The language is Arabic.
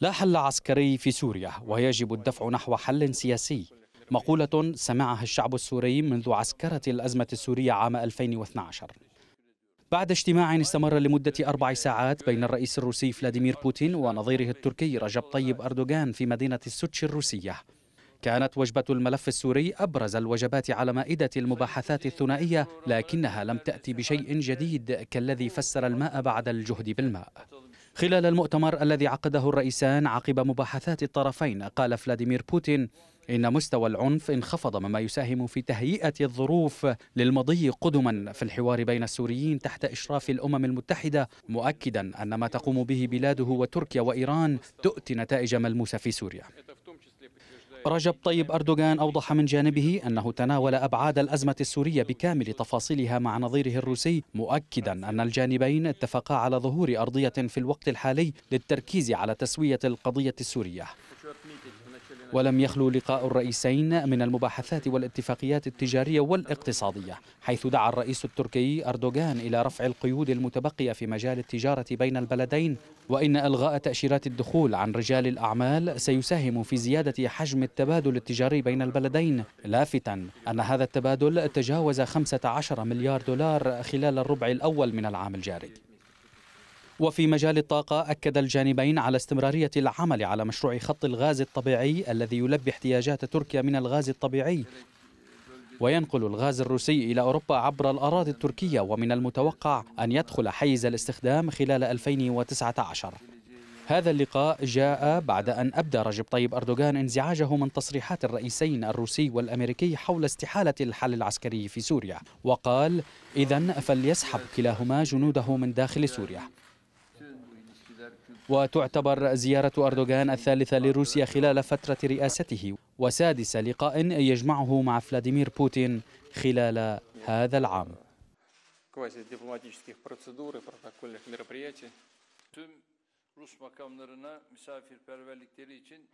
لا حل عسكري في سوريا ويجب الدفع نحو حل سياسي مقولة سمعها الشعب السوري منذ عسكرة الأزمة السورية عام 2012 بعد اجتماع استمر لمدة أربع ساعات بين الرئيس الروسي فلاديمير بوتين ونظيره التركي رجب طيب أردوغان في مدينة السوتشي الروسية كانت وجبة الملف السوري أبرز الوجبات على مائدة المباحثات الثنائية لكنها لم تأتي بشيء جديد كالذي فسر الماء بعد الجهد بالماء خلال المؤتمر الذي عقده الرئيسان عقب مباحثات الطرفين قال فلاديمير بوتين إن مستوى العنف انخفض مما يساهم في تهيئة الظروف للمضي قدما في الحوار بين السوريين تحت إشراف الأمم المتحدة مؤكدا أن ما تقوم به بلاده وتركيا وإيران تؤتي نتائج ملموسة في سوريا رجب طيب أردوغان أوضح من جانبه أنه تناول أبعاد الأزمة السورية بكامل تفاصيلها مع نظيره الروسي مؤكدا أن الجانبين اتفقا على ظهور أرضية في الوقت الحالي للتركيز على تسوية القضية السورية ولم يخلو لقاء الرئيسين من المباحثات والاتفاقيات التجارية والاقتصادية حيث دعا الرئيس التركي أردوغان إلى رفع القيود المتبقية في مجال التجارة بين البلدين وإن إلغاء تأشيرات الدخول عن رجال الأعمال سيساهم في زيادة حجم التبادل التجاري بين البلدين لافتا أن هذا التبادل تجاوز 15 مليار دولار خلال الربع الأول من العام الجاري وفي مجال الطاقة أكد الجانبين على استمرارية العمل على مشروع خط الغاز الطبيعي الذي يلبي احتياجات تركيا من الغاز الطبيعي وينقل الغاز الروسي إلى أوروبا عبر الأراضي التركية ومن المتوقع أن يدخل حيز الاستخدام خلال 2019 هذا اللقاء جاء بعد أن أبدى رجب طيب أردوغان انزعاجه من تصريحات الرئيسين الروسي والأمريكي حول استحالة الحل العسكري في سوريا وقال إذا فليسحب كلاهما جنوده من داخل سوريا وتعتبر زيارة أردوغان الثالثة لروسيا خلال فترة رئاسته وسادس لقاء يجمعه مع فلاديمير بوتين خلال هذا العام Rus makamlarına misafirperverlikleri için